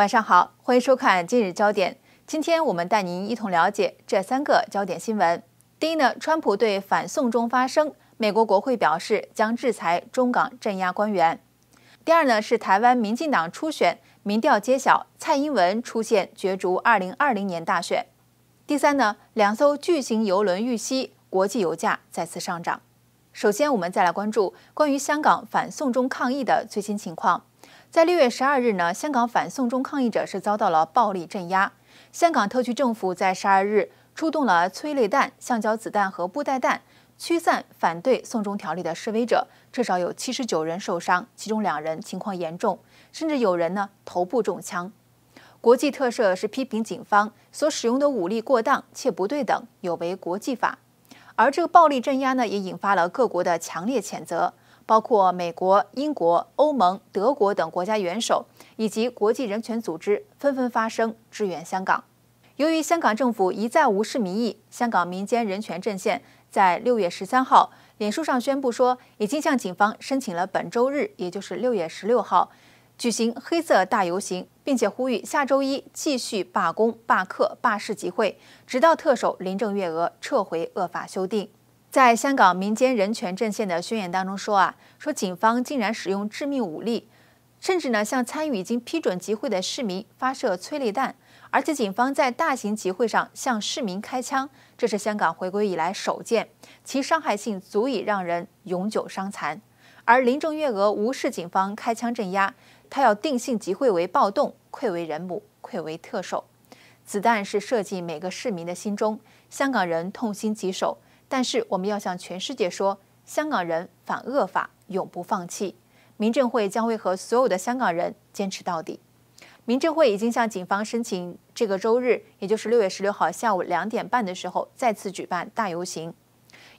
晚上好，欢迎收看今日焦点。今天我们带您一同了解这三个焦点新闻。第一呢，川普对反送中发声，美国国会表示将制裁中港镇压官员。第二呢，是台湾民进党初选民调揭晓，蔡英文出现角逐2020年大选。第三呢，两艘巨型油轮遇袭，国际油价再次上涨。首先，我们再来关注关于香港反送中抗议的最新情况。在六月十二日呢，香港反送中抗议者是遭到了暴力镇压。香港特区政府在十二日出动了催泪弹、橡胶子弹和布袋弹，驱散反对送中条例的示威者，至少有七十九人受伤，其中两人情况严重，甚至有人呢头部中枪。国际特赦是批评警方所使用的武力过当且不对等，有违国际法。而这个暴力镇压呢，也引发了各国的强烈谴责。包括美国、英国、欧盟、德国等国家元首以及国际人权组织纷纷发声支援香港。由于香港政府一再无视民意，香港民间人权阵线在六月十三号脸书上宣布说，已经向警方申请了本周日，也就是六月十六号，举行黑色大游行，并且呼吁下周一继续罢工、罢课、罢市集会，直到特首林郑月娥撤回恶法修订。在香港民间人权阵线的宣言当中说啊，说警方竟然使用致命武力，甚至呢向参与已经批准集会的市民发射催泪弹，而且警方在大型集会上向市民开枪，这是香港回归以来首见，其伤害性足以让人永久伤残。而林郑月娥无视警方开枪镇压，她要定性集会为暴动，愧为人母，愧为特首。子弹是射进每个市民的心中，香港人痛心疾首。但是我们要向全世界说，香港人反恶法永不放弃，民政会将会和所有的香港人坚持到底。民政会已经向警方申请，这个周日，也就是六月十六号下午两点半的时候，再次举办大游行。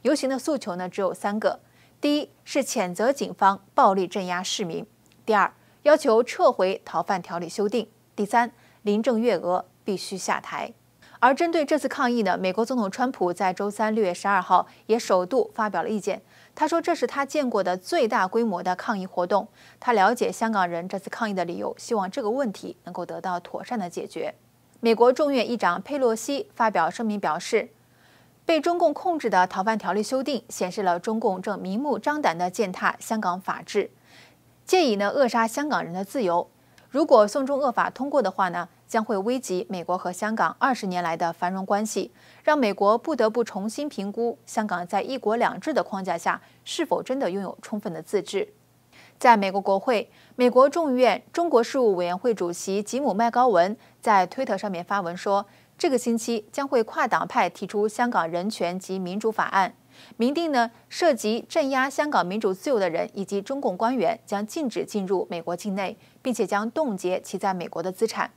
游行的诉求呢只有三个：第一是谴责警方暴力镇压市民；第二要求撤回逃犯条例修订；第三林郑月娥必须下台。而针对这次抗议呢，美国总统川普在周三六月十二号也首度发表了意见。他说这是他见过的最大规模的抗议活动。他了解香港人这次抗议的理由，希望这个问题能够得到妥善的解决。美国众院议长佩洛西发表声明表示，被中共控制的逃犯条例修订显示了中共正明目张胆地践踏香港法治，借以呢扼杀香港人的自由。如果送中恶法通过的话呢？将会危及美国和香港二十年来的繁荣关系，让美国不得不重新评估香港在一国两制的框架下是否真的拥有充分的自治。在美国国会，美国众议院中国事务委员会主席吉姆麦高文在推特上面发文说，这个星期将会跨党派提出香港人权及民主法案，明定呢涉及镇压香港民主自由的人以及中共官员将禁止进入美国境内，并且将冻结其在美国的资产。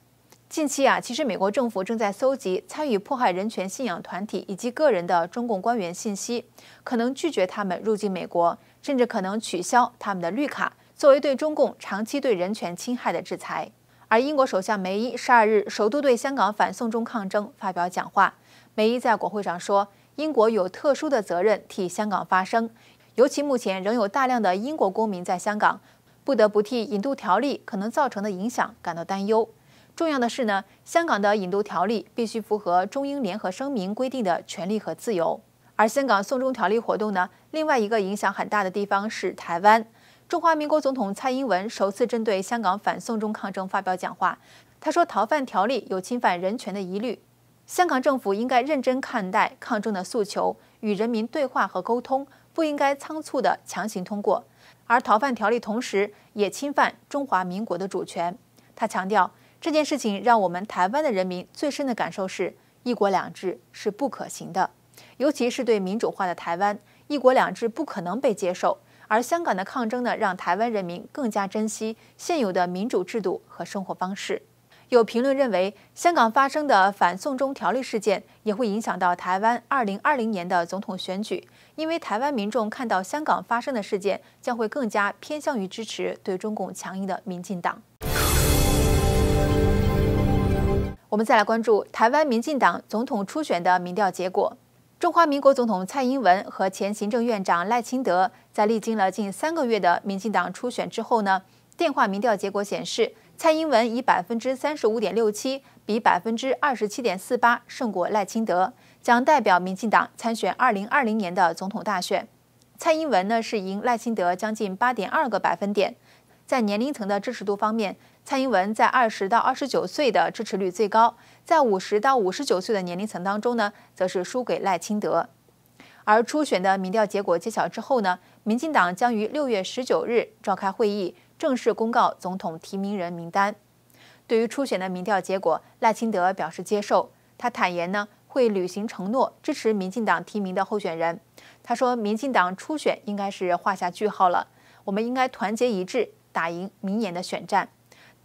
近期啊，其实美国政府正在搜集参与迫害人权、信仰团体以及个人的中共官员信息，可能拒绝他们入境美国，甚至可能取消他们的绿卡，作为对中共长期对人权侵害的制裁。而英国首相梅伊十二日首都对香港反送中抗争发表讲话，梅伊在国会上说，英国有特殊的责任替香港发声，尤其目前仍有大量的英国公民在香港，不得不替引渡条例可能造成的影响感到担忧。重要的是呢，香港的引渡条例必须符合中英联合声明规定的权利和自由。而香港送中条例活动呢，另外一个影响很大的地方是台湾。中华民国总统蔡英文首次针对香港反送中抗争发表讲话，他说逃犯条例有侵犯人权的疑虑，香港政府应该认真看待抗争的诉求，与人民对话和沟通，不应该仓促的强行通过。而逃犯条例同时也侵犯中华民国的主权。他强调。这件事情让我们台湾的人民最深的感受是，一国两制是不可行的，尤其是对民主化的台湾，一国两制不可能被接受。而香港的抗争呢，让台湾人民更加珍惜现有的民主制度和生活方式。有评论认为，香港发生的反送中条例事件也会影响到台湾2020年的总统选举，因为台湾民众看到香港发生的事件，将会更加偏向于支持对中共强硬的民进党。我们再来关注台湾民进党总统初选的民调结果。中华民国总统蔡英文和前行政院长赖清德在历经了近三个月的民进党初选之后呢，电话民调结果显示，蔡英文以百分之三十五点六七比百分之二十七点四八胜过赖清德，将代表民进党参选二零二零年的总统大选。蔡英文呢是赢赖清德将近八点二个百分点，在年龄层的支持度方面。蔡英文在二十到二十九岁的支持率最高，在五十到五十九岁的年龄层当中呢，则是输给赖清德。而初选的民调结果揭晓之后呢，民进党将于六月十九日召开会议，正式公告总统提名人名单。对于初选的民调结果，赖清德表示接受，他坦言呢会履行承诺，支持民进党提名的候选人。他说：“民进党初选应该是画下句号了，我们应该团结一致，打赢明年的选战。”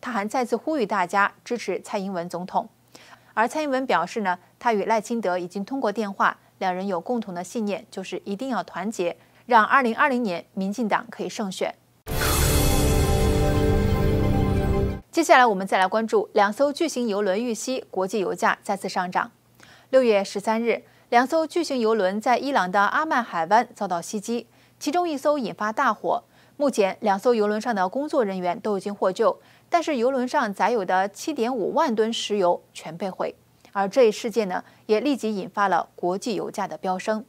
他还再次呼吁大家支持蔡英文总统，而蔡英文表示呢，他与赖清德已经通过电话，两人有共同的信念，就是一定要团结，让2020年民进党可以胜选。接下来我们再来关注两艘巨型油轮遇袭，国际油价再次上涨。六月十三日，两艘巨型油轮在伊朗的阿曼海湾遭到袭击，其中一艘引发大火。目前，两艘游轮上的工作人员都已经获救，但是游轮上载有的7.5万吨石油全被毁。而这一事件呢，也立即引发了国际油价的飙升。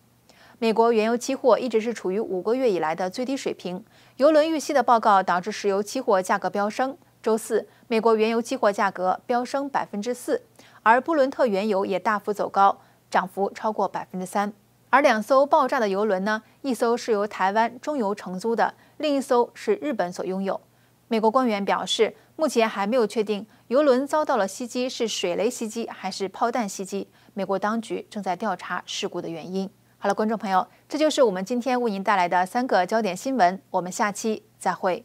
美国原油期货一直是处于五个月以来的最低水平。油轮遇袭的报告导致石油期货价格飙升。周四，美国原油期货价格飙升百分之四，而布伦特原油也大幅走高，涨幅超过百分之三。而两艘爆炸的油轮呢，一艘是由台湾中油承租的，另一艘是日本所拥有。美国官员表示，目前还没有确定油轮遭到了袭击是水雷袭击还是炮弹袭击。美国当局正在调查事故的原因。好了，观众朋友，这就是我们今天为您带来的三个焦点新闻，我们下期再会。